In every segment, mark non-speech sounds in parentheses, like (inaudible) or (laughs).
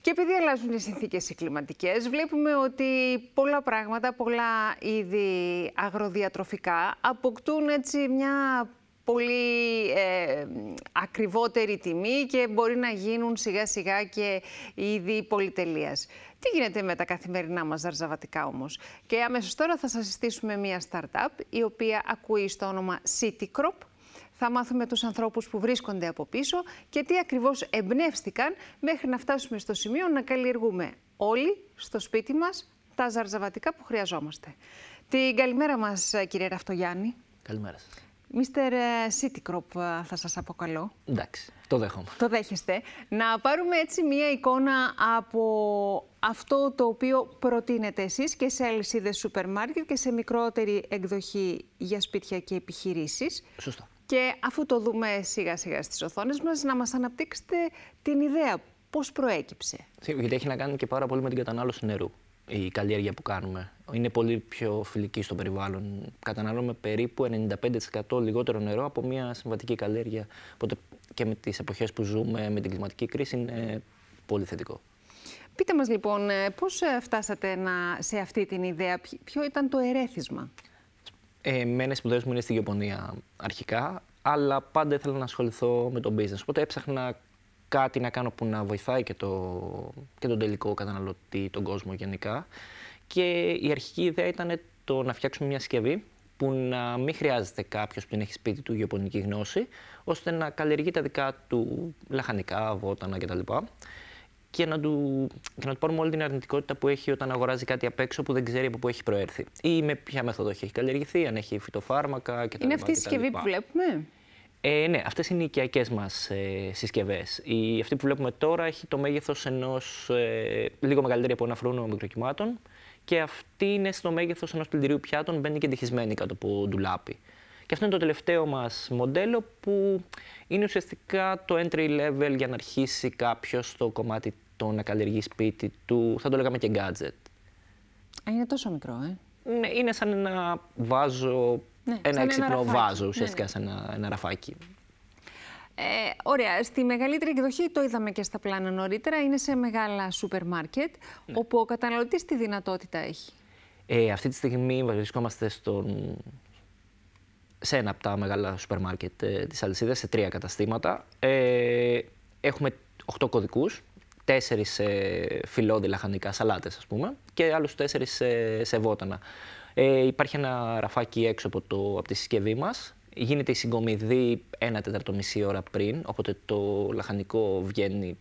Και επειδή αλλάζουν οι συνθήκες οι κλιματικές, βλέπουμε ότι πολλά πράγματα, πολλά είδη αγροδιατροφικά αποκτούν έτσι μια πολύ ε, ακριβότερη τιμή και μπορεί να γίνουν σιγά σιγά και είδη πολυτελείας. Τι γίνεται με τα καθημερινά μας ζαρζαβατικά όμως. Και αμέσως τώρα θα σας συστήσουμε μια startup η οποία ακούει στο όνομα CityCrop θα μάθουμε τους ανθρώπους που βρίσκονται από πίσω και τι ακριβώς εμπνεύστηκαν μέχρι να φτάσουμε στο σημείο να καλλιεργούμε όλοι στο σπίτι μας τα ζαρζαβατικά που χρειαζόμαστε. Την καλημέρα μας κύριε Ραφτογιάννη. Καλημέρα σας. Μίστερ Σίτικροπ ε, θα σας αποκαλώ. Εντάξει, το δέχομαι. Το δέχεστε. Να πάρουμε έτσι μία εικόνα από αυτό το οποίο προτείνετε εσείς και σε αλυσίδες σούπερ μάρκετ και σε μικρότερη εκδοχή για σπίτια και επιχειρήσεις. Σωστό. Και αφού το δούμε σιγά σιγά στις οθόνες μας, να μας αναπτύξετε την ιδέα πώς προέκυψε. Γιατί έχει να κάνει και πάρα πολύ με την κατανάλωση νερού η καλλιέργεια που κάνουμε. Είναι πολύ πιο φιλική στο περιβάλλον. Καταναλώνουμε περίπου 95% λιγότερο νερό από μια συμβατική καλλιέργεια. Οπότε και με τις εποχές που ζούμε, με την κλιματική κρίση, είναι πολύ θετικό. Πείτε μας λοιπόν, ε, πώς ε, φτάσατε να, σε αυτή την ιδέα, ποιο ήταν το ερέθισμα. Εμένα οι σπουδέ μου είναι στη γεωπονία αρχικά, αλλά πάντα ήθελα να ασχοληθώ με το business. Οπότε έψαχνα κάτι να κάνω που να βοηθάει και, το, και τον τελικό καταναλωτή, τον κόσμο γενικά. Και η αρχική ιδέα ήταν το να φτιάξουμε μια συσκευή που να μην χρειάζεται κάποιος που την έχει σπίτι του γεωπονική γνώση, ώστε να καλλιεργεί τα δικά του λαχανικά, βότανα κτλ και να του, και να του πάρουμε όλη την αρνητικότητα που έχει όταν αγοράζει κάτι απ' έξω που δεν ξέρει από πού έχει προέρθει. Ή με ποια μέθοδο έχει καλλιεργηθεί, αν έχει φυτοφάρμακα κτλ. Είναι αυτή η συσκευή που βλέπουμε. Ε, ναι, αυτές είναι οι οικιακές μας ε, συσκευές. αυτή που βλέπουμε τώρα έχει το μέγεθος ενός ε, λίγο μεγαλύτερη από ένα φρούνο μικροκυμάτων και αυτή είναι στο μέγεθος ενός πλυντηρίου πιάτων, μπαίνει και εντυχισμένη κάτω από ντουλάπι. Και αυτό είναι το τελευταίο μας μοντέλο που είναι ουσιαστικά το entry level για να αρχίσει κάποιος στο κομμάτι το να καλλιεργεί σπίτι του, θα το λέγαμε και gadget. Είναι τόσο μικρό, ε. Ναι, είναι σαν ένα βάζο, ναι, ένα έξυπνο βάζο ναι, ουσιαστικά, ναι, σαν ένα, ένα ραφάκι. Ε, ωραία. Στη μεγαλύτερη εκδοχή, το είδαμε και στα πλάνα νωρίτερα, είναι σε μεγάλα σούπερ μάρκετ, ναι. όπου ο καταναλωτής τι δυνατότητα έχει. Ε, αυτή τη στιγμή βρισκόμαστε στον σε ένα από τα μεγάλα σούπερ μάρκετ ε, της σε τρία καταστήματα. Ε, έχουμε 8 κωδικούς, τέσσερις ε, λαχανικά σαλάτες ας πούμε και άλλους τέσσερις σε βότανα. Ε, υπάρχει ένα ραφάκι έξω από, το, από τη συσκευή μας. Γίνεται η συγκομιδή ένα τέταρτο μισή ώρα πριν, οπότε το λαχανικό βγαίνει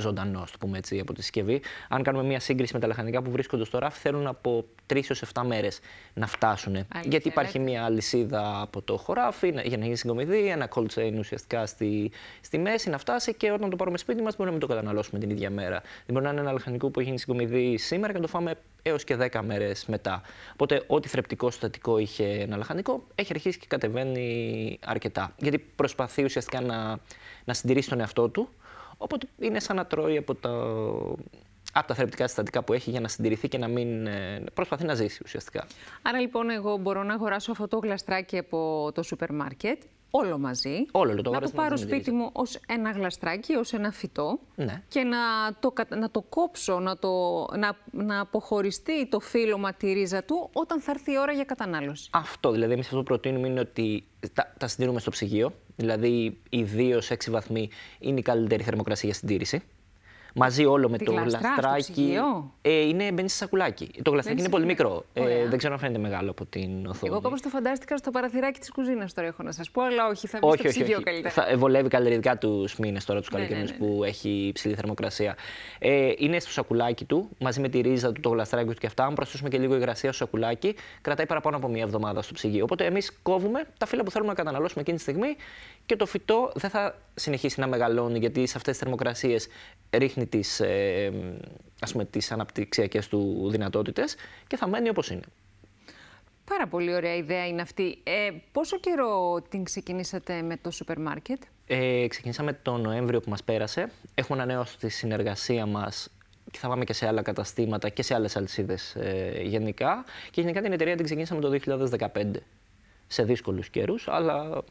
ζωντανό, ας πούμε έτσι, από τη συσκευή. Αν κάνουμε μια σύγκριση με τα λαχανικά που βρίσκονται στο ράφι, θέλουν από 3 έω 7 μέρες να φτάσουν. Αλήθεια, γιατί υπάρχει μια αλυσίδα από το χωράφι για να γίνει συγκομιδή, ένα cold chain ουσιαστικά στη, στη μέση να φτάσει και όταν το πάρουμε σπίτι μας μπορούμε να μην το καταναλώσουμε την ίδια μέρα. Δεν μπορεί να είναι ένα λαχανικό που γίνει συγκομιδή σήμερα και να το φάμε έως και 10 μέρες μετά. Οπότε, ό,τι θρεπτικό συστατικό είχε ένα λαχανικό, έχει αρχίσει και κατεβαίνει αρκετά. Γιατί προσπαθεί ουσιαστικά να, να συντηρήσει τον εαυτό του. Οπότε είναι σαν να τρώει από τα, από τα θρεπτικά συστατικά που έχει για να συντηρηθεί και να μην ε, προσπαθεί να ζήσει ουσιαστικά. Άρα λοιπόν εγώ μπορώ να αγοράσω αυτό το γλαστράκι από το σούπερ μάρκετ, όλο μαζί. Όλο το Να το πάρω σπίτι μου ως ένα γλαστράκι, ως ένα φυτό ναι. και να το, να το κόψω, να, το, να, να αποχωριστεί το φύλλωμα τη ρίζα του όταν θα έρθει η ώρα για κατανάλωση. Αυτό δηλαδή εμείς αυτό που προτείνουμε είναι ότι τα, τα συντηρούμε στο ψυγείο, Δηλαδή οι 2 6 βαθμοί είναι η καλύτερη θερμοκρασία για συντήρηση μαζί όλο με Τη το γλαστράκι. ε, είναι μπαίνει σε σακουλάκι. Το γλαστράκι είναι πολύ μικρό. Ε, δεν ξέρω αν φαίνεται μεγάλο από την οθόνη. Εγώ κάπως το φαντάστηκα στο παραθυράκι της κουζίνας τώρα, έχω να σας πω, αλλά όχι, θα βγει στο ψυγείο καλύτερα. Θα βολεύει ειδικά τους μήνες τώρα, τους ναι, ναι, ναι, ναι, που έχει υψηλή θερμοκρασία. Ε, είναι στο σακουλάκι του, μαζί με τη ρίζα του, το γλαστράκι του και αυτά. Αν προσθέσουμε και λίγο υγρασία στο σακουλάκι, κρατάει παραπάνω από μία εβδομάδα στο ψυγείο. Οπότε εμείς κόβουμε τα φύλλα που θέλουμε να καταναλώσουμε εκείνη τη στιγμή και το φυτό δεν θα συνεχίσει να μεγαλώνει γιατί σε αυτές τις θερμοκρασίες ρίχνει δείχνει τις, ε, ας πούμε, αναπτυξιακές του δυνατότητες και θα μένει όπως είναι. Πάρα πολύ ωραία ιδέα είναι αυτή. Ε, πόσο καιρό την ξεκινήσατε με το σούπερ μάρκετ? Ε, ξεκινήσαμε τον Νοέμβριο που μας πέρασε. Έχουμε ένα νέο στη συνεργασία μας και θα πάμε και σε άλλα καταστήματα και σε άλλες αλυσίδες ε, γενικά. Και γενικά την εταιρεία την ξεκινήσαμε το 2015. Σε δύσκολους καιρούς, αλλά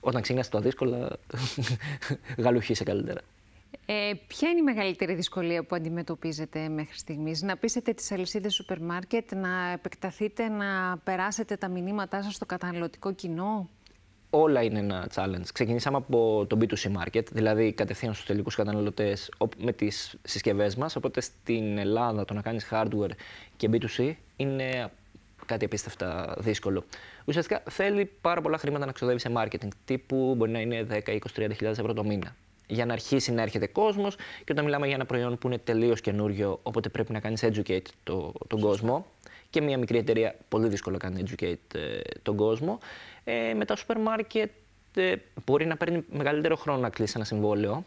όταν ξεκινάς τα δύσκολα, (laughs) γαλουχίσαι καλύτερα. Ε, ποια είναι η μεγαλύτερη δυσκολία που αντιμετωπίζετε μέχρι στιγμής. Να πείσετε τις αλυσίδες σούπερ μάρκετ, να επεκταθείτε, να περάσετε τα μηνύματά σας στο καταναλωτικό κοινό. Όλα είναι ένα challenge. Ξεκινήσαμε από το B2C market, δηλαδή κατευθείαν στους τελικούς καταναλωτές με τις συσκευές μας. Οπότε στην Ελλάδα το να κάνεις hardware και B2C είναι κάτι απίστευτα δύσκολο. Ουσιαστικά θέλει πάρα πολλά χρήματα να ξοδεύει σε marketing, τύπου μπορεί να είναι 10, 20, 30 ευρώ το μήνα για να αρχίσει να έρχεται κόσμος. Και όταν μιλάμε για ένα προϊόν που είναι τελείως καινούριο, οπότε πρέπει να κάνεις educate το, τον κόσμο. Και μια μικρή εταιρεία πολύ δύσκολο κάνει educate ε, τον κόσμο. Ε, τα σούπερ μάρκετ ε, μπορεί να παίρνει μεγαλύτερο χρόνο να κλείσει ένα συμβόλαιο,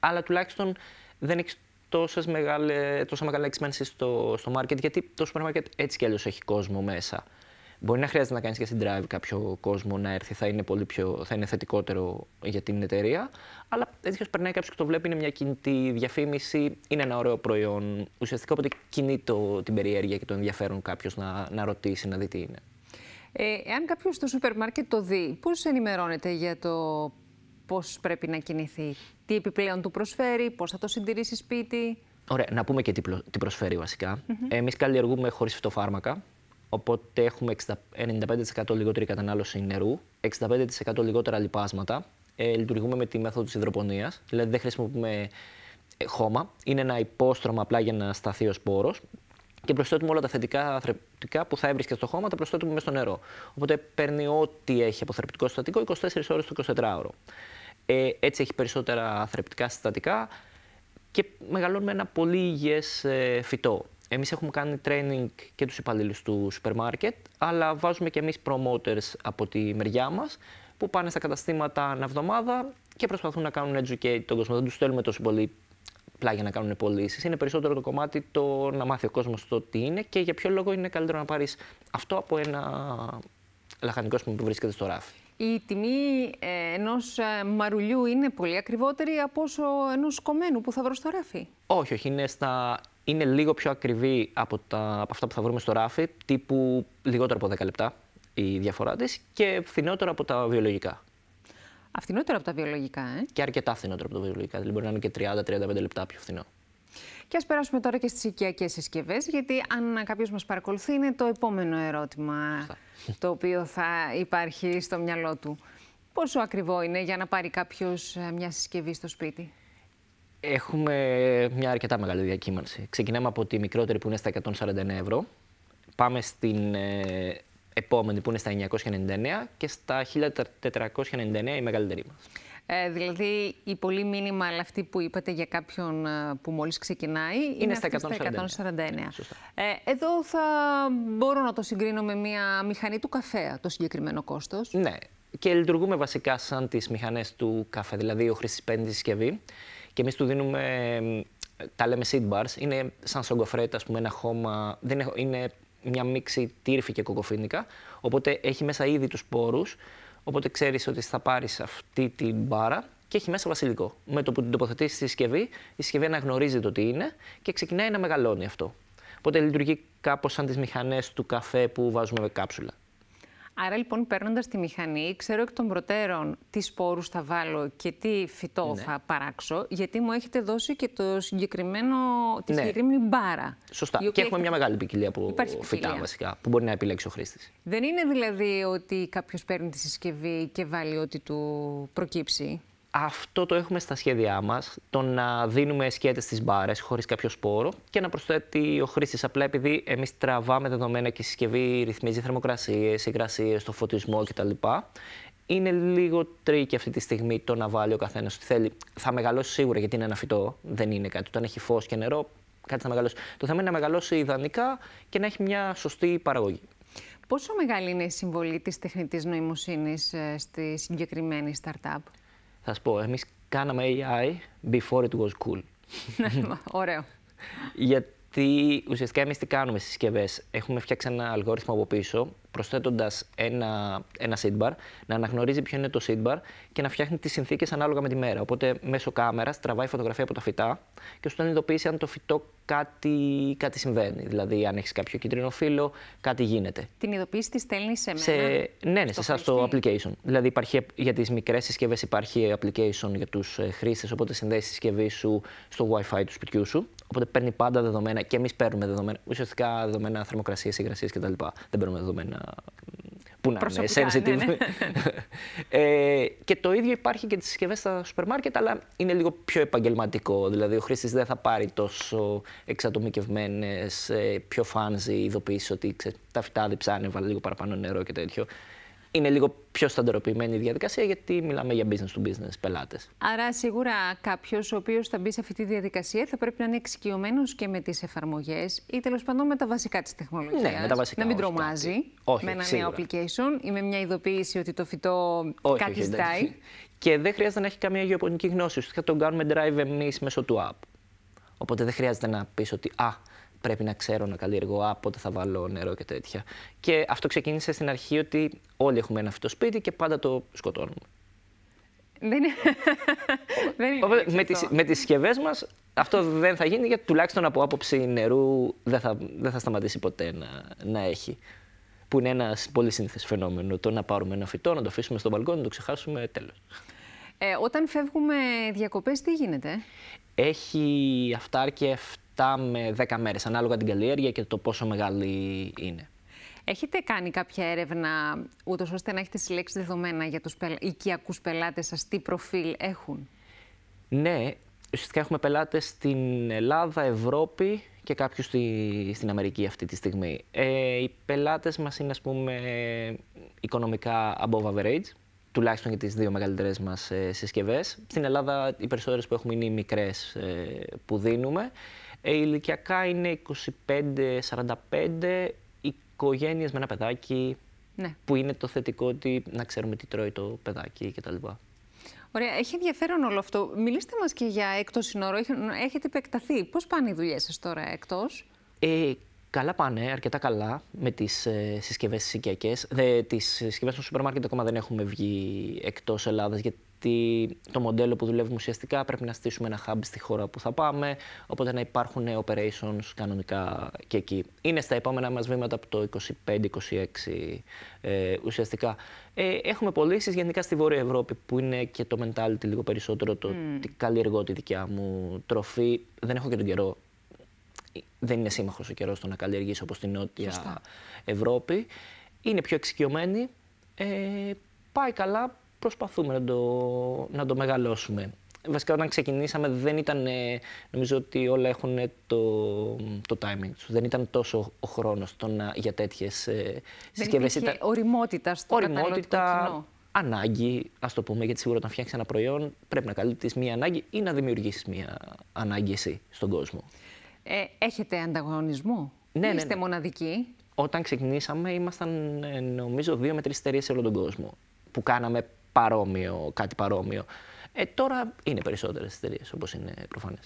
αλλά τουλάχιστον δεν έχεις τόσες μεγάλε, μεγάλα expenses στο, στο γιατί το σούπερ μάρκετ έτσι κι αλλιώς έχει κόσμο μέσα. Μπορεί να χρειάζεται να κάνεις και στην drive κάποιο κόσμο να έρθει, θα είναι, πολύ πιο, θα είναι θετικότερο για την εταιρεία. Αλλά έτσι περνάει κάποιος και το βλέπει, είναι μια κινητή διαφήμιση, είναι ένα ωραίο προϊόν. Ουσιαστικά οπότε κινεί το, την περιέργεια και το ενδιαφέρον κάποιος να, να ρωτήσει, να δει τι είναι. Ε, εάν κάποιος στο σούπερ μάρκετ το δει, πώς ενημερώνεται για το πώς πρέπει να κινηθεί, τι επιπλέον του προσφέρει, πώς θα το συντηρήσει σπίτι. Ωραία, να πούμε και τι προσφέρει βασικά. Mm -hmm. Εμείς καλλιεργούμε χωρίς φυτοφάρμακα. Οπότε έχουμε 95% λιγότερη κατανάλωση νερού, 65% λιγότερα λιπάσματα. Ε, λειτουργούμε με τη μέθοδο της υδροπονίας, δηλαδή δεν χρησιμοποιούμε ε, χώμα. Είναι ένα υπόστρωμα απλά για να σταθεί ο σπόρος. Και προσθέτουμε όλα τα θετικά θρεπτικά που θα έβρισκε στο χώμα, τα προσθέτουμε μέσα στο νερό. Οπότε παίρνει ό,τι έχει από θρεπτικό συστατικό 24 ώρες το 24ωρο. Ε, έτσι έχει περισσότερα θρεπτικά συστατικά και μεγαλώνουμε ένα πολύ υγιές ε, φυτό. Εμείς έχουμε κάνει training και τους υπαλλήλους του σούπερ μάρκετ, αλλά βάζουμε και εμείς promoters από τη μεριά μας που πάνε στα καταστήματα ανά εβδομάδα και προσπαθούν να κάνουν educate τον κόσμο. Δεν τους θέλουμε τόσο πολύ πλάγια να κάνουν πωλήσεις. Είναι περισσότερο το κομμάτι το να μάθει ο κόσμος το τι είναι και για ποιο λόγο είναι καλύτερο να πάρεις αυτό από ένα λαχανικό που βρίσκεται στο ράφι. Η τιμή ε, ενός ε, μαρουλιού είναι πολύ ακριβότερη από όσο ενός κομμένου που θα βρω στο ράφι. Όχι, όχι. Είναι στα είναι λίγο πιο ακριβή από, τα, από αυτά που θα βρούμε στο ράφι, τύπου λιγότερο από 10 λεπτά η διαφορά της και φθηνότερο από τα βιολογικά. Αφθηνότερο από τα βιολογικά, ε. Και αρκετά φθηνότερο από τα βιολογικά. Δηλαδή μπορεί να είναι και 30-35 λεπτά πιο φθηνό. Και ας περάσουμε τώρα και στις οικιακές συσκευές, γιατί αν κάποιος μας παρακολουθεί είναι το επόμενο ερώτημα το οποίο θα υπάρχει στο μυαλό του. Πόσο ακριβό είναι για να πάρει κάποιος ε, μια συσκευή στο σπίτι έχουμε μια αρκετά μεγάλη διακύμανση. Ξεκινάμε από τη μικρότερη που είναι στα 149 ευρώ. Πάμε στην ε, επόμενη που είναι στα 999 και στα 1499 η μεγαλύτερη μας. Ε, δηλαδή, η πολύ μήνυμα, αλλά αυτή που είπατε για κάποιον ε, που μόλις ξεκινάει, είναι, είναι στα 149. Ε, εδώ θα μπορώ να το συγκρίνω με μια μηχανή του καφέ, το συγκεκριμένο κόστος. Ναι, και λειτουργούμε βασικά σαν τις μηχανές του καφέ, δηλαδή ο χρήσης συσκευή και εμείς του δίνουμε. Τα λέμε seed bars. Είναι σαν σογκοφρέτα, ας πούμε, ένα χώμα. Δεν είναι, είναι μια μίξη τύρφη και κοκοφίνικα. Οπότε έχει μέσα ήδη τους πόρους. Οπότε ξέρεις ότι θα πάρεις αυτή την μπάρα και έχει μέσα βασιλικό. Με το που την τοποθετείς στη συσκευή, η συσκευή αναγνωρίζει το τι είναι και ξεκινάει να μεγαλώνει αυτό. Οπότε λειτουργεί κάπως σαν τις μηχανές του καφέ που βάζουμε με κάψουλα. Άρα λοιπόν παίρνοντας τη μηχανή, ξέρω εκ των προτέρων τι σπόρους θα βάλω και τι φυτό ναι. θα παράξω, γιατί μου έχετε δώσει και το συγκεκριμένο, τη ναι. συγκεκριμένη μπάρα. Σωστά. Και έχουμε μια μεγάλη ποικιλία από φυτά βασικά, που μπορεί να επιλέξει ο χρήστης. Δεν είναι δηλαδή ότι κάποιος παίρνει τη συσκευή και βάλει ό,τι του προκύψει αυτό το έχουμε στα σχέδιά μας, το να δίνουμε σκέτες στις μπάρες χωρίς κάποιο σπόρο και να προσθέτει ο χρήστης. Απλά επειδή εμείς τραβάμε δεδομένα και η συσκευή ρυθμίζει θερμοκρασίες, υγρασίες, το φωτισμό κτλ. Είναι λίγο τρίκι αυτή τη στιγμή το να βάλει ο καθένας ότι θέλει. Θα μεγαλώσει σίγουρα γιατί είναι ένα φυτό, δεν είναι κάτι. Όταν έχει φως και νερό, κάτι θα μεγαλώσει. Το θέμα είναι να μεγαλώσει ιδανικά και να έχει μια σωστή παραγωγή. Πόσο μεγάλη είναι η συμβολή της τεχνητής νοημοσύνης ε, στη συγκεκριμένη startup? θα σου πω, εμείς κάναμε AI before it was cool. Ναι, ωραίο. Γιατί ουσιαστικά εμείς τι κάνουμε στις συσκευές. Έχουμε φτιάξει ένα αλγόριθμο από πίσω προσθέτοντας ένα, ένα bar, να αναγνωρίζει ποιο είναι το bar και να φτιάχνει τις συνθήκες ανάλογα με τη μέρα. Οπότε μέσω κάμερας τραβάει φωτογραφία από τα φυτά και σου τον ειδοποιήσει αν το φυτό κάτι, κάτι συμβαίνει. Δηλαδή, αν έχεις κάποιο κίτρινο φύλλο, κάτι γίνεται. Την ειδοποίηση τη στέλνεις σε μένα. Σε... Ναι, ναι, σε εσά το application. Δηλαδή, υπάρχει, για τις μικρές συσκευές υπάρχει application για τους ε, χρήστες, οπότε συνδέεις τη συσκευή σου στο WiFi του σπιτιού σου. Οπότε παίρνει πάντα δεδομένα και εμείς παίρνουμε δεδομένα. Ουσιαστικά δεδομένα θερμοκρασία, υγρασία κτλ. Δεν παίρνουμε δεδομένα που να είναι sensitive. Ναι, ναι. (laughs) Ε, και το ίδιο υπάρχει και τις συσκευές στα σούπερ μάρκετ, αλλά είναι λίγο πιο επαγγελματικό. Δηλαδή, ο χρήστης δεν θα πάρει τόσο εξατομικευμένες, ε, πιο φάνζι ειδοποιήσει ότι τα φυτά διψάνε, βάλει λίγο παραπάνω νερό και τέτοιο είναι λίγο πιο σταντεροποιημένη η διαδικασία, γιατί μιλάμε για business to business πελάτες. Άρα, σίγουρα κάποιος ο οποίος θα μπει σε αυτή τη διαδικασία θα πρέπει να είναι εξοικειωμένος και με τις εφαρμογές ή τέλος πάντων με τα βασικά της τεχνολογίας. Ναι, με τα βασικά. Να μην τρομάζει με ένα σίγουρα. νέο application ή με μια ειδοποίηση ότι το φυτό όχι, κάτι ζητάει. Και δεν χρειάζεται να έχει καμία γεωπονική γνώση. Ουσιαστικά τον κάνουμε drive εμείς μέσω του app. Οπότε δεν χρειάζεται να πεις ότι α, πρέπει να ξέρω να καλλιεργώ, α, πότε θα βάλω νερό και τέτοια. Και αυτό ξεκίνησε στην αρχή ότι όλοι έχουμε ένα αυτό σπίτι και πάντα το σκοτώνουμε. Δεν είναι. Οπότε, με, τις, με τις συσκευές μας αυτό δεν θα γίνει γιατί τουλάχιστον από άποψη νερού δεν θα, δεν θα σταματήσει ποτέ να, έχει. Που είναι ένας πολύ σύνθεση φαινόμενο. Το να πάρουμε ένα φυτό, να το αφήσουμε στο μπαλκόνι, να το ξεχάσουμε, τέλος. Ε, όταν φεύγουμε διακοπές, τι γίνεται. Έχει αυτάρκεια 7 με 10 μέρες, ανάλογα την καλλιέργεια και το πόσο μεγάλη είναι. Έχετε κάνει κάποια έρευνα, ούτως ώστε να έχετε συλλέξει δεδομένα για τους πελα... οικιακούς πελάτες σας, τι προφίλ έχουν. Ναι, ουσιαστικά έχουμε πελάτες στην Ελλάδα, Ευρώπη και κάποιους στη... στην Αμερική αυτή τη στιγμή. Ε, οι πελάτες μας είναι, ας πούμε, οικονομικά above average, τουλάχιστον για τις δύο μεγαλύτερες μας ε, συσκευές. Στην Ελλάδα οι περισσότερες που έχουμε είναι οι μικρές ε, που δίνουμε. Ε, ηλικιακά είναι 25-45 οικογένειες με ένα παιδάκι. Ναι. Που είναι το θετικό ότι να ξέρουμε τι τρώει το παιδάκι κτλ. Ωραία, έχει ενδιαφέρον όλο αυτό. Μιλήστε μας και για έκτος σύνορο. Έχετε επεκταθεί. Πώς πάνε οι δουλειές σας τώρα εκτός? Ε, καλά πάνε, αρκετά καλά με τις ε, συσκευές τις συσκευέ τις στο σούπερ μάρκετ ακόμα δεν έχουμε βγει εκτός Ελλάδας τη, το μοντέλο που δουλεύουμε ουσιαστικά πρέπει να στήσουμε ένα hub στη χώρα που θα πάμε, οπότε να υπάρχουν operations κανονικά και εκεί. Είναι στα επόμενα μας βήματα από το 25-26 ε, ουσιαστικά. Ε, έχουμε πωλήσεις γενικά στη Βόρεια Ευρώπη που είναι και το mentality λίγο περισσότερο, το mm. καλλιεργώ τη δικιά μου τροφή. Δεν έχω και τον καιρό δεν είναι σύμμαχος ο καιρός το να καλλιεργήσω όπως την Νότια Σωστά. Ευρώπη. Είναι πιο εξοικειωμένη. Ε, πάει καλά προσπαθούμε να το, να το μεγαλώσουμε. Βασικά όταν ξεκινήσαμε δεν ήταν, ε, νομίζω ότι όλα έχουν ε, το, το timing τους. Δεν ήταν τόσο ο χρόνος για τέτοιες συσκευέ. Δεν υπήρχε ήταν... οριμότητα στο οριμότητα, κοινό. Ανάγκη, ας το πούμε, γιατί σίγουρα όταν φτιάξεις ένα προϊόν πρέπει να καλύπτεις μία ανάγκη ή να δημιουργήσεις μία ανάγκη εσύ στον κόσμο. Ε, έχετε ανταγωνισμό. Ναι, ναι Είστε ναι, ναι. μοναδικοί. Όταν ξεκινήσαμε, ήμασταν νομίζω δύο με τρεις εταιρείες σε όλο τον κόσμο που κάναμε παρόμοιο, κάτι παρόμοιο. Ε, τώρα είναι περισσότερες εταιρείες, όπως είναι προφανές.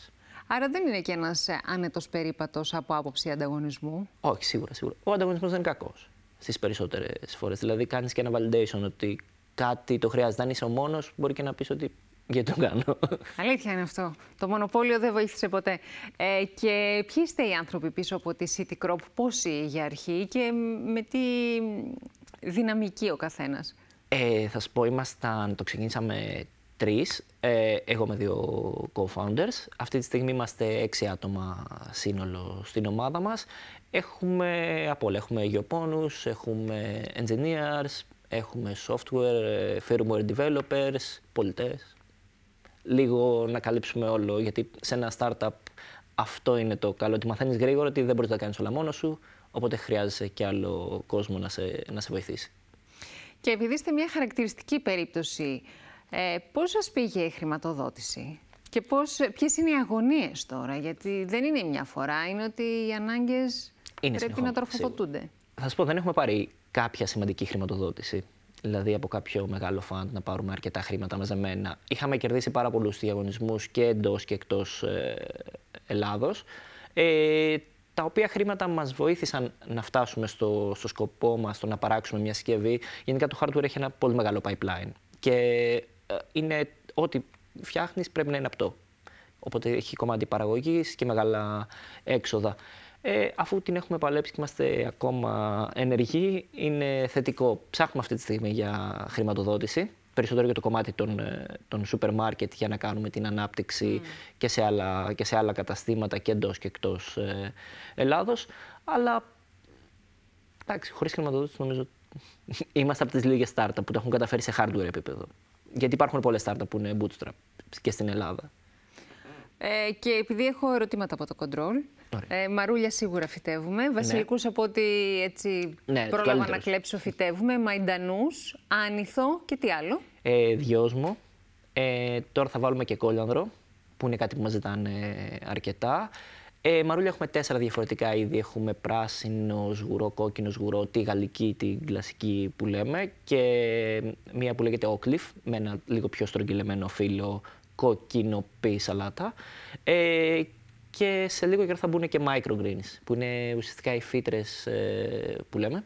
Άρα δεν είναι και ένας ε, άνετος περίπατος από άποψη ανταγωνισμού. Όχι, σίγουρα, σίγουρα. Ο ανταγωνισμός δεν είναι κακός στις περισσότερες φορές. Δηλαδή, κάνεις και ένα validation ότι κάτι το χρειάζεται. Αν είσαι ο μόνος, μπορεί και να πεις ότι γιατί το κάνω. Αλήθεια είναι αυτό. Το μονοπόλιο δεν βοήθησε ποτέ. Ε, και ποιοι είστε οι άνθρωποι πίσω από τη City Crop, πόσοι για αρχή και με τι δυναμική ο καθένας. Ε, θα σου πω, ήμασταν, το ξεκίνησαμε τρεις, ε, εγώ με δύο co-founders. Αυτή τη στιγμή είμαστε έξι άτομα σύνολο στην ομάδα μας. Έχουμε από όλα, έχουμε γεωπόνους, έχουμε engineers, έχουμε software, firmware developers, πολιτές. Λίγο να καλύψουμε όλο, γιατί σε ένα startup αυτό είναι το καλό, ότι μαθαίνεις γρήγορα ότι δεν μπορείς να κάνεις όλα μόνος σου, οπότε χρειάζεσαι και άλλο κόσμο να σε, να σε βοηθήσει. Και επειδή είστε μια χαρακτηριστική περίπτωση, ε, πώς σας πήγε η χρηματοδότηση και πώς, ποιες είναι οι αγωνίες τώρα, γιατί δεν είναι μια φορά, είναι ότι οι ανάγκες πρέπει να τροφοδοτούνται. Θα σας πω, δεν έχουμε πάρει κάποια σημαντική χρηματοδότηση. Δηλαδή από κάποιο μεγάλο φαντ να πάρουμε αρκετά χρήματα μαζεμένα. Είχαμε κερδίσει πάρα πολλούς διαγωνισμούς και εντός και εκτός ε, Ελλάδος. Ε, τα οποία χρήματα μας βοήθησαν να φτάσουμε στο, στο σκοπό μας, στο να παράξουμε μια συσκευή. Γενικά το hardware έχει ένα πολύ μεγάλο pipeline και ε, είναι ό,τι φτιάχνεις πρέπει να είναι απτό. Οπότε έχει κομμάτι παραγωγής και μεγάλα έξοδα. Ε, αφού την έχουμε παλέψει και είμαστε ακόμα ενεργοί, είναι θετικό. Ψάχνουμε αυτή τη στιγμή για χρηματοδότηση περισσότερο για το κομμάτι των, ε, των σούπερ μάρκετ για να κάνουμε την ανάπτυξη mm. και, σε άλλα, και σε άλλα καταστήματα και εντός και εκτός ε, Ελλάδος. Αλλά, εντάξει, χωρίς χρηματοδότηση νομίζω (laughs) είμαστε από τις λίγες startup που τα έχουν καταφέρει σε hardware επίπεδο. Γιατί υπάρχουν πολλές startup που είναι bootstrap και στην Ελλάδα. Ε, και επειδή έχω ερωτήματα από το control, ε, μαρούλια σίγουρα φυτεύουμε. Ναι. Βασιλικούς από ό,τι έτσι ναι, πρόλαβα να κλέψω φυτεύουμε. Μαϊντανούς, άνηθο και τι άλλο. Ε, Δυόσμο. Ε, τώρα θα βάλουμε και κόλιανδρο που είναι κάτι που μας ζητάνε αρκετά. Ε, μαρούλια έχουμε τέσσερα διαφορετικά είδη. Έχουμε πράσινος, σγουρό, κόκκινο, σγουρό, τη γαλλική, την κλασική που λέμε και μία που λέγεται όκλιφ με ένα λίγο πιο στρογγυλεμένο φύλλο κόκκινο σαλάτα. Ε, και σε λίγο καιρό θα μπουν και microgreens, που είναι ουσιαστικά οι φύτρες ε, που λέμε.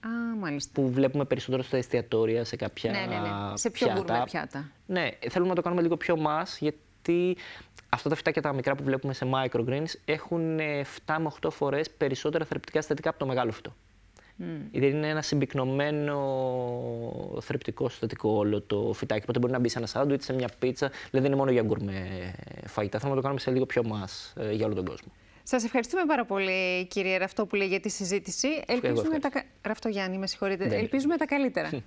Α, μάλιστα. Που βλέπουμε περισσότερο στα εστιατόρια, σε κάποια. Ναι, ναι, ναι. Σε πιο γκουρμέ πιάτα. Ναι, θέλουμε να το κάνουμε λίγο πιο μα, γιατί αυτά τα φυτά και τα μικρά που βλέπουμε σε microgreens έχουν 7 ε, με 8 φορές περισσότερα θρεπτικά συστατικά από το μεγάλο φυτό. Mm. Είναι ένα συμπυκνωμένο θρεπτικό συστατικό όλο το φυτάκι. Οπότε μπορεί να μπει σε ένα σάντουιτ, σε μια πίτσα. Δηλαδή δεν είναι μόνο για γκουρμέ φαγητά. Θέλουμε να το κάνουμε σε λίγο πιο μα ε, για όλο τον κόσμο. Σας ευχαριστούμε πάρα πολύ, κύριε Ραφτόπουλε, για τη συζήτηση. Ελπίζουμε τα... με συγχωρείτε. Ελπίζουμε τα καλύτερα. (laughs)